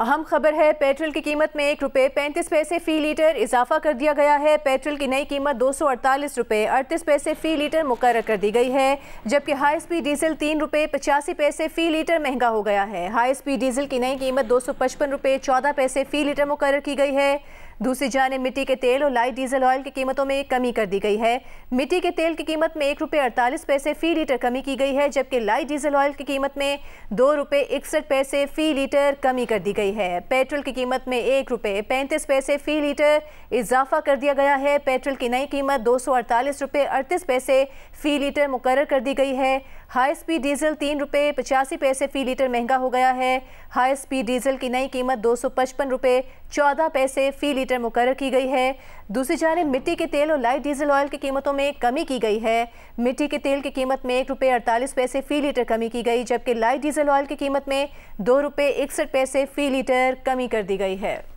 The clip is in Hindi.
अहम खबर है पेट्रोल की कीमत में एक रुपये पैंतीस पैसे फ़ी लीटर इजाफा कर दिया गया है पेट्रोल की नई कीमत दो सौ अड़तालीस रुपये अड़तीस पैसे फ़ी लीटर मुकर कर दी गई है जबकि हाई स्पीड डीजल तीन रुपये पचासी पैसे फ़ी लीटर महंगा हो गया है हाई स्पीड डीजल की नई कीमत दो सौ पचपन रुपये चौदह पैसे फ़ी लीटर मुकर की गई है दूसरी जाने मिट्टी के तेल और लाइट डीजल ऑयल की कीमतों में कमी कर दी गई है मिट्टी के तेल की कीमत में एक रुपये अड़तालीस पैसे फ़ी लीटर कमी की गई है जबकि लाइट डीजल ऑयल की कीमत में दो रुपये इकसठ पैसे फ़ी लीटर कमी कर दी गई है पेट्रोल की कीमत में एक रुपये पैंतीस पैसे फ़ी लीटर इजाफा कर दिया गया है पेट्रोल की नई कीमत दो सौ अड़तालीस रुपये अड़तीस पैसे फ़ी लीटर मुकर कर दी गई है हाई स्पीड डीजल तीन रुपये पचासी पैसे फ़ी लीटर महंगा हो गया है हाई स्पीड डीजल की नई कीमत दो सौ पचपन रुपये चौदह पैसे फ़ी लीटर लीटर मुकर की गई है दूसरी जानब मिट्टी के तेल और लाइट डीजल ऑयल की कीमतों में कमी की गई है मिट्टी के तेल की कीमत में एक रुपये अड़तालीस पैसे फ़ी लीटर कमी की गई जबकि लाइट डीजल ऑयल की कीमत में दो रुपये इकसठ पैसे फ़ी लीटर कमी कर दी गई है